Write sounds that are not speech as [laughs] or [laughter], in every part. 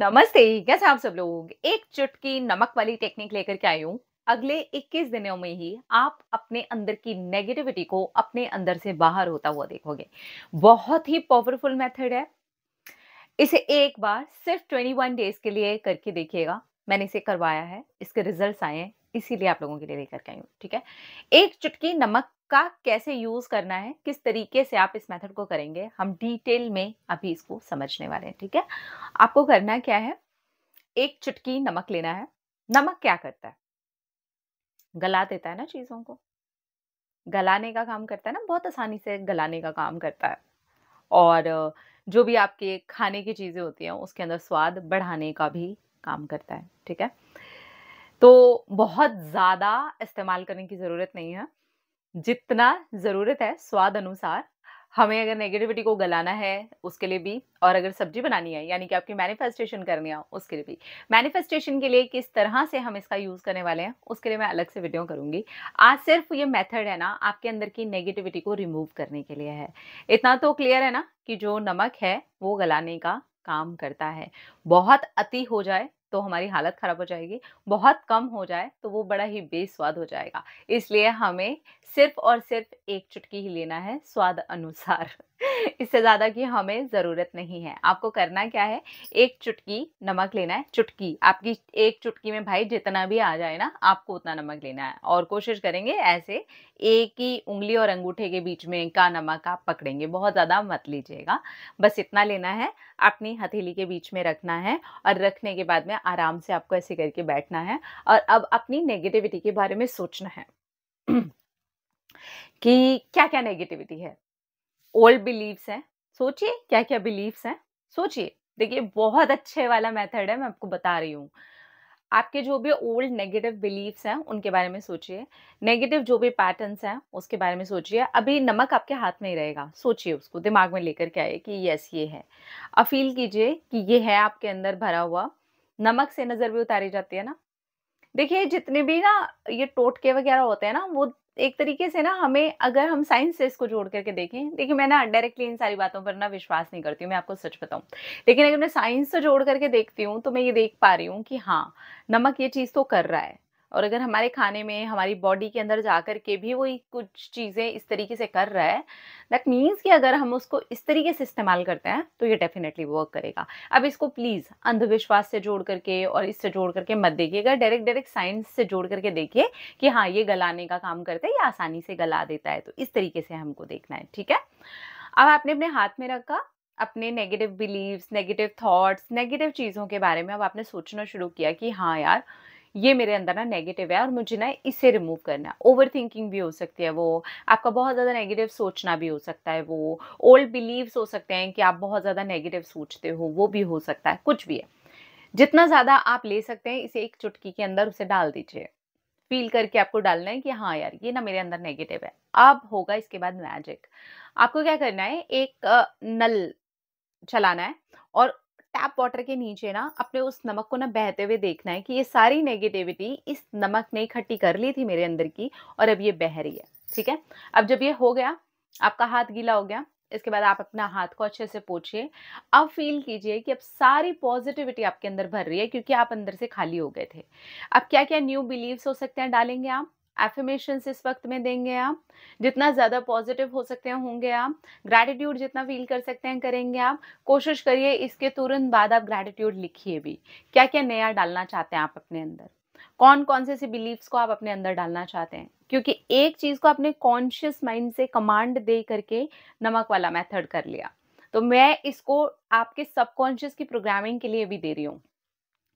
नमस्ते कैसे आप सब लोग एक चुटकी नमक वाली टेक्निक लेकर के आई हूँ अगले 21 दिनों में ही आप अपने अंदर की नेगेटिविटी को अपने अंदर से बाहर होता हुआ देखोगे बहुत ही पावरफुल मेथड है इसे एक बार सिर्फ 21 डेज के लिए करके देखिएगा मैंने इसे करवाया है इसके रिजल्ट्स आए हैं इसीलिए आप लोगों के लिए लेकर के आई हूँ ठीक है एक चुटकी नमक इसका कैसे यूज करना है किस तरीके से आप इस मेथड को करेंगे हम डिटेल में अभी इसको समझने वाले हैं ठीक है आपको करना क्या है एक चुटकी नमक लेना है नमक क्या करता है गला देता है ना चीजों को गलाने का काम करता है ना बहुत आसानी से गलाने का काम करता है और जो भी आपके खाने की चीज़ें होती हैं उसके अंदर स्वाद बढ़ाने का भी काम करता है ठीक है तो बहुत ज़्यादा इस्तेमाल करने की ज़रूरत नहीं है जितना ज़रूरत है स्वाद अनुसार हमें अगर नेगेटिविटी को गलाना है उसके लिए भी और अगर सब्जी बनानी है यानी कि आपकी मैनिफेस्टेशन करनी है उसके लिए भी मैनिफेस्टेशन के लिए किस तरह से हम इसका यूज़ करने वाले हैं उसके लिए मैं अलग से वीडियो करूँगी आज सिर्फ ये मेथड है ना आपके अंदर की नेगेटिविटी को रिमूव करने के लिए है इतना तो क्लियर है ना कि जो नमक है वो गलाने का काम करता है बहुत अति हो जाए तो हमारी हालत ख़राब हो जाएगी बहुत कम हो जाए तो वो बड़ा ही बेस्वाद हो जाएगा इसलिए हमें सिर्फ और सिर्फ एक चुटकी ही लेना है स्वाद अनुसार [laughs] इससे ज़्यादा की हमें ज़रूरत नहीं है आपको करना क्या है एक चुटकी नमक लेना है चुटकी आपकी एक चुटकी में भाई जितना भी आ जाए ना आपको उतना नमक लेना है और कोशिश करेंगे ऐसे एक ही उंगली और अंगूठे के बीच में का नमक आप पकड़ेंगे बहुत ज़्यादा मत लीजिएगा बस इतना लेना है अपनी हथेली के बीच में रखना है और रखने के बाद में आराम से आपको ऐसे करके बैठना है और अब अपनी नेगेटिविटी के बारे में सोचना है [clears throat] कि क्या क्या नेगेटिविटी है ओल्ड बिलीव्स हैं सोचिए क्या क्या बिलीव्स हैं सोचिए देखिए बहुत अच्छे वाला मेथड है मैं आपको बता रही हूँ आपके जो भी ओल्ड नेगेटिव बिलीव्स हैं उनके बारे में सोचिए नेगेटिव जो भी पैटर्न्स हैं उसके बारे में सोचिए अभी नमक आपके हाथ में ही रहेगा सोचिए उसको दिमाग में लेकर के आइए कि यस ये है अफील कीजिए कि ये है आपके अंदर भरा हुआ नमक से नज़र भी उतारी जाती है ना देखिए जितने भी ना ये टोटके वगैरह होते हैं ना वो एक तरीके से ना हमें अगर हम साइंस से इसको जोड़ करके देखें देखिए मैं ना डायरेक्टली इन सारी बातों पर ना विश्वास नहीं करती हूँ मैं आपको सच बताऊँ लेकिन अगर मैं साइंस से जोड़ करके देखती हूँ तो मैं ये देख पा रही हूँ कि हाँ नमक ये चीज़ तो कर रहा है और अगर हमारे खाने में हमारी बॉडी के अंदर जा कर के भी वही कुछ चीज़ें इस तरीके से कर रहा है दैट मीन्स कि अगर हम उसको इस तरीके से इस्तेमाल करते हैं तो ये डेफिनेटली वर्क करेगा अब इसको प्लीज़ अंधविश्वास से जोड़ करके और इससे जोड़ करके मत देखिएगा डायरेक्ट डायरेक्ट साइंस से जोड़ करके देखिए कि हाँ ये गलाने का काम करता है या आसानी से गला देता है तो इस तरीके से हमको देखना है ठीक है अब आपने अपने हाथ में रखा अपने negative beliefs negative thoughts negative चीज़ों के बारे में अब आपने सोचना शुरू किया कि हाँ यार ये मेरे अंदर ना नेगेटिव है और मुझे ना इसे रिमूव करना है ओवर थिंकिंग भी हो सकती है वो आपका बहुत ज़्यादा नेगेटिव सोचना भी हो सकता है वो ओल्ड बिलीव्स हो सकते हैं कि आप बहुत ज़्यादा नेगेटिव सोचते हो वो भी हो सकता है कुछ भी है जितना ज़्यादा आप ले सकते हैं इसे एक चुटकी के अंदर उसे डाल दीजिए फील करके आपको डालना है कि हाँ यार ये ना मेरे अंदर नेगेटिव है अब होगा इसके बाद मैजिक आपको क्या करना है एक नल चलाना है और टैप वाटर के नीचे ना अपने उस नमक को ना बहते हुए देखना है कि ये सारी नेगेटिविटी इस नमक ने इकट्ठी कर ली थी मेरे अंदर की और अब ये बह रही है ठीक है अब जब ये हो गया आपका हाथ गीला हो गया इसके बाद आप अपना हाथ को अच्छे से पोछिए अब फील कीजिए कि अब सारी पॉजिटिविटी आपके अंदर भर रही है क्योंकि आप अंदर से खाली हो गए थे अब क्या क्या न्यू बिलीव्स हो सकते हैं डालेंगे आप एफर्मेशंस इस वक्त में देंगे आप जितना ज़्यादा पॉजिटिव हो सकते हैं होंगे आप ग्रैटिट्यूड जितना फील कर सकते हैं करेंगे आप कोशिश करिए इसके तुरंत बाद आप ग्रैटिट्यूड लिखिए भी क्या क्या नया डालना चाहते हैं आप अपने अंदर कौन कौन से ऐसे बिलीव्स को आप अपने अंदर डालना चाहते हैं क्योंकि एक चीज़ को आपने कॉन्शियस माइंड से कमांड दे करके नमक वाला मेथड कर लिया तो मैं इसको आपके सबकॉन्शियस की प्रोग्रामिंग के लिए भी दे रही हूँ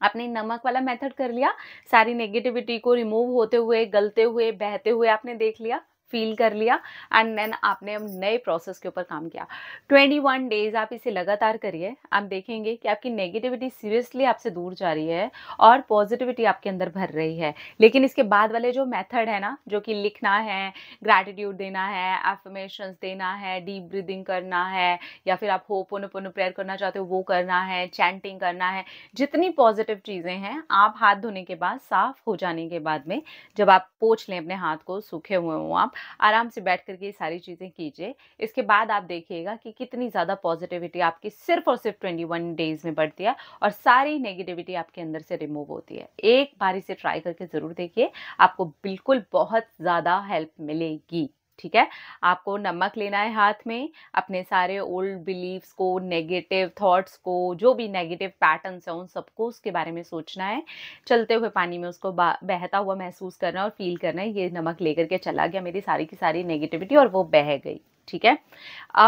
आपने नमक वाला मेथड कर लिया सारी नेगेटिविटी को रिमूव होते हुए गलते हुए बहते हुए आपने देख लिया फील कर लिया एंड देन आपने अब नए प्रोसेस के ऊपर काम किया 21 डेज आप इसे लगातार करिए आप देखेंगे कि आपकी नेगेटिविटी सीरियसली आपसे दूर जा रही है और पॉजिटिविटी आपके अंदर भर रही है लेकिन इसके बाद वाले जो मेथड है ना जो कि लिखना है ग्रैटिट्यूड देना है एफर्मेशंस देना है डीप ब्रीदिंग करना है या फिर आप हो पुन पुन प्रेयर करना चाहते हो वो करना है चैंटिंग करना है जितनी पॉजिटिव चीज़ें हैं आप हाथ धोने के बाद साफ हो जाने के बाद में जब आप पोछ लें अपने हाथ को सूखे हुए हों आप आराम से बैठ करके ये सारी चीज़ें कीजिए इसके बाद आप देखिएगा कि कितनी ज़्यादा पॉजिटिविटी आपकी सिर्फ और सिर्फ ट्वेंटी वन डेज़ में बढ़ती है और सारी नेगेटिविटी आपके अंदर से रिमूव होती है एक बार इसे ट्राई करके ज़रूर देखिए आपको बिल्कुल बहुत ज़्यादा हेल्प मिलेगी ठीक है आपको नमक लेना है हाथ में अपने सारे ओल्ड बिलीव्स को नेगेटिव थॉट्स को जो भी नेगेटिव पैटर्न्स हैं उन सबको उसके बारे में सोचना है चलते हुए पानी में उसको बहता हुआ महसूस करना और फील करना है ये नमक लेकर के चला गया मेरी सारी की सारी नेगेटिविटी और वो बह गई ठीक है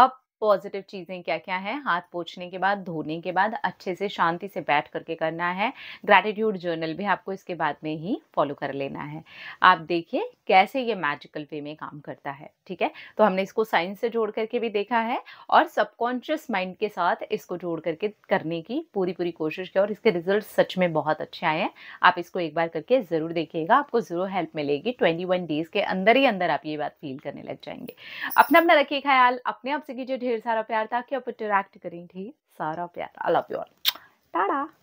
अब पॉजिटिव चीज़ें क्या क्या हैं हाथ पोछने के बाद धोने के बाद अच्छे से शांति से बैठ करके करना है ग्रैटिट्यूड जर्नल भी आपको इसके बाद में ही फॉलो कर लेना है आप देखिए कैसे ये मैजिकल वे में काम करता है ठीक है तो हमने इसको साइंस से जोड़ करके भी देखा है और सबकॉन्शियस माइंड के साथ इसको जोड़ करके करने की पूरी पूरी कोशिश की और इसके रिजल्ट सच में बहुत अच्छे आए हैं आप इसको एक बार करके ज़रूर देखिएगा आपको ज़रूर हेल्प मिलेगी ट्वेंटी डेज़ के अंदर ही अंदर आप ये बात फील करने लग जाएंगे अपना अपना रखिए ख्याल अपने आप से कीजिए ढेर सारा प्यार ताकि आप इंटरेक्ट करें ढेर सारा प्यार I love you all Tata